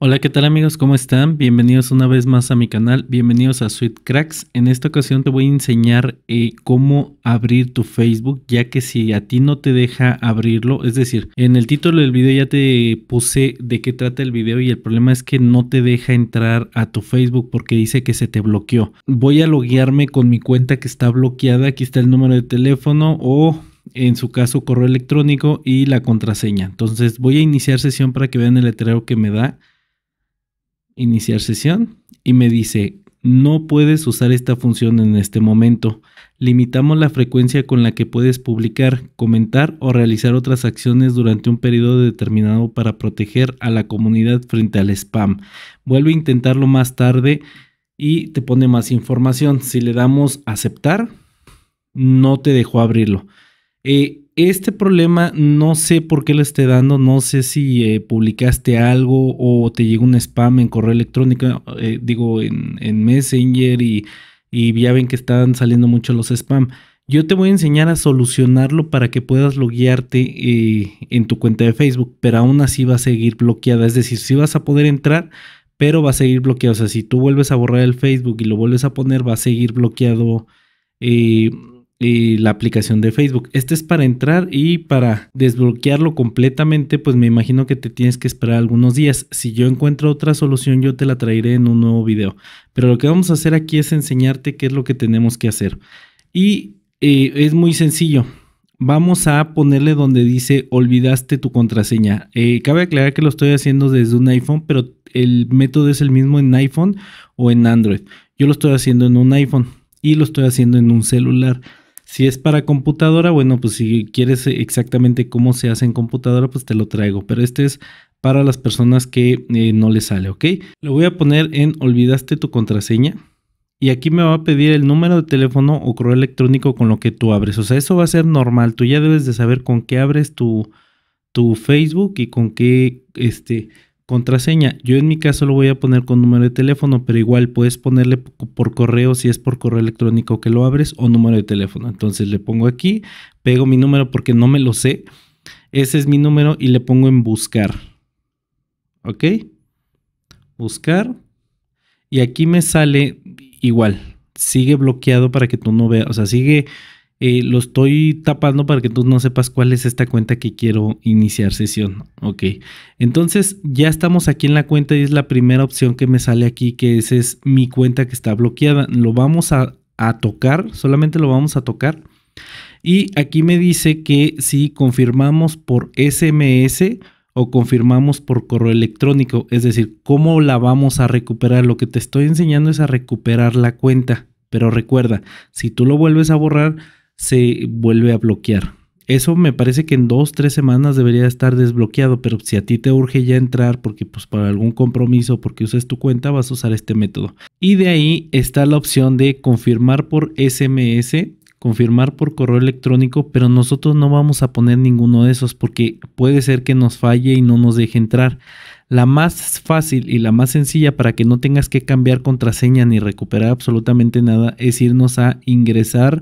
Hola, ¿qué tal amigos? ¿Cómo están? Bienvenidos una vez más a mi canal, bienvenidos a Sweet Cracks. En esta ocasión te voy a enseñar eh, cómo abrir tu Facebook, ya que si a ti no te deja abrirlo, es decir, en el título del video ya te puse de qué trata el video y el problema es que no te deja entrar a tu Facebook porque dice que se te bloqueó. Voy a loguearme con mi cuenta que está bloqueada, aquí está el número de teléfono o en su caso correo electrónico y la contraseña. Entonces voy a iniciar sesión para que vean el letrero que me da iniciar sesión y me dice, no puedes usar esta función en este momento. Limitamos la frecuencia con la que puedes publicar, comentar o realizar otras acciones durante un periodo determinado para proteger a la comunidad frente al spam. Vuelve a intentarlo más tarde y te pone más información. Si le damos aceptar, no te dejó abrirlo. Eh, este problema no sé por qué lo esté dando, no sé si eh, publicaste algo o te llegó un spam en correo electrónico, eh, digo, en, Messenger y, ya ven que están saliendo mucho los spam. Yo te voy a enseñar a solucionarlo para que puedas loguearte eh, en tu cuenta de Facebook, pero aún así va a seguir bloqueada, es decir, sí vas a poder entrar, pero va a seguir bloqueado. O sea, si tú vuelves a borrar el Facebook y lo vuelves a poner, va a seguir bloqueado eh, y la aplicación de Facebook. Este es para entrar y para desbloquearlo completamente, pues me imagino que te tienes que esperar algunos días. Si yo encuentro otra solución, yo te la traeré en un nuevo video. Pero lo que vamos a hacer aquí es enseñarte qué es lo que tenemos que hacer. Y eh, es muy sencillo. Vamos a ponerle donde dice olvidaste tu contraseña. Eh, cabe aclarar que lo estoy haciendo desde un iPhone, pero el método es el mismo en iPhone o en Android. Yo lo estoy haciendo en un iPhone y lo estoy haciendo en un celular. Si es para computadora, bueno, pues si quieres exactamente cómo se hace en computadora, pues te lo traigo. Pero este es para las personas que eh, no les sale, ¿ok? Lo voy a poner en olvidaste tu contraseña. Y aquí me va a pedir el número de teléfono o correo electrónico con lo que tú abres. O sea, eso va a ser normal. Tú ya debes de saber con qué abres tu, tu Facebook y con qué, este, contraseña. Yo en mi caso lo voy a poner con número de teléfono, pero igual puedes ponerle por correo si es por correo electrónico que lo abres o número de teléfono. Entonces le pongo aquí, pego mi número porque no me lo sé. Ese es mi número y le pongo en buscar. ¿Ok? Buscar. Y aquí me sale igual. Sigue bloqueado para que tú no veas. O sea, sigue eh, lo estoy tapando para que tú no sepas cuál es esta cuenta que quiero iniciar sesión. Ok, entonces ya estamos aquí en la cuenta y es la primera opción que me sale aquí, que esa es mi cuenta que está bloqueada. Lo vamos a tocar, solamente lo vamos a tocar. Y aquí me dice que si confirmamos por SMS o confirmamos por correo electrónico, es decir, cómo la vamos a recuperar. Lo que te estoy enseñando es a recuperar la cuenta. Pero recuerda, si tú lo vuelves a borrar, se vuelve a bloquear. Eso me parece que en dos, tres semanas debería estar desbloqueado, pero si a ti te urge ya entrar porque pues para algún compromiso, porque uses tu cuenta, vas a usar este método. Y de ahí está la opción de confirmar por SMS, confirmar por correo electrónico, pero nosotros no vamos a poner ninguno de esos porque puede ser que nos falle y no nos deje entrar. La más fácil y la más sencilla para que no tengas que cambiar contraseña ni recuperar absolutamente nada es irnos a ingresar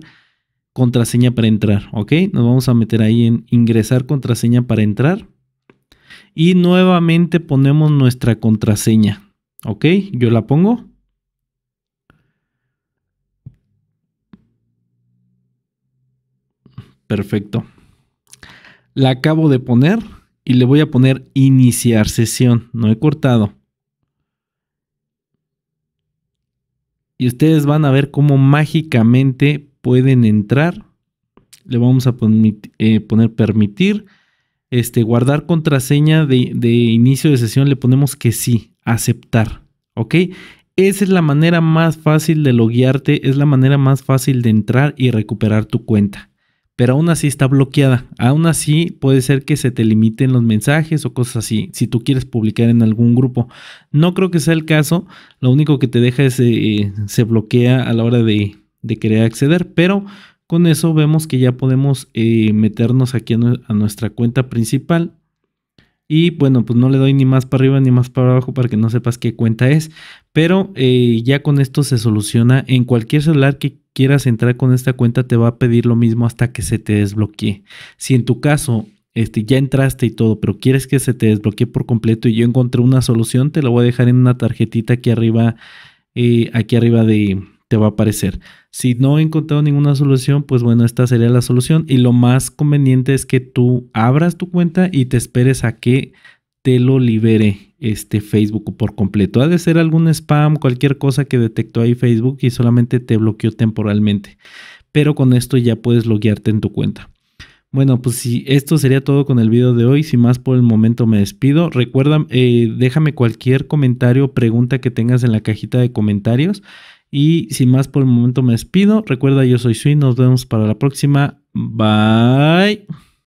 contraseña para entrar, ¿ok? Nos vamos a meter ahí en ingresar contraseña para entrar. Y nuevamente ponemos nuestra contraseña, ¿ok? Yo la pongo. Perfecto. La acabo de poner y le voy a poner iniciar sesión. No he cortado. Y ustedes van a ver cómo mágicamente pueden entrar. Le vamos a eh, poner permitir. Este, guardar contraseña de, inicio de sesión. Le ponemos que sí, aceptar. ¿Ok? Esa es la manera más fácil de loguearte, es la manera más fácil de entrar y recuperar tu cuenta. Pero aún así está bloqueada. Aún así puede ser que se te limiten los mensajes o cosas así, si tú quieres publicar en algún grupo. No creo que sea el caso. Lo único que te deja es eh, se bloquea a la hora de, de querer acceder, pero con eso vemos que ya podemos eh, meternos aquí a, nuestra cuenta principal. Y bueno, pues no le doy ni más para arriba ni más para abajo para que no sepas qué cuenta es. Pero eh, ya con esto se soluciona. En cualquier celular que quieras entrar con esta cuenta te va a pedir lo mismo hasta que se te desbloquee. Si en tu caso este, ya entraste y todo, pero quieres que se te desbloquee por completo y yo encontré una solución, te la voy a dejar en una tarjetita aquí arriba, eh, aquí arriba de, te va a aparecer. Si no he encontrado ninguna solución, pues bueno, esta sería la solución. Y lo más conveniente es que tú abras tu cuenta y te esperes a que te lo libere este Facebook por completo. Ha de ser algún spam, cualquier cosa que detectó ahí Facebook y solamente te bloqueó temporalmente. Pero con esto ya puedes loguearte en tu cuenta. Bueno, pues si esto sería todo con el video de hoy. Sin más por el momento me despido. Recuerda, eh, déjame cualquier comentario, pregunta que tengas en la cajita de comentarios. Y sin más por el momento me despido. Recuerda, yo soy Sui. Nos vemos para la próxima. Bye.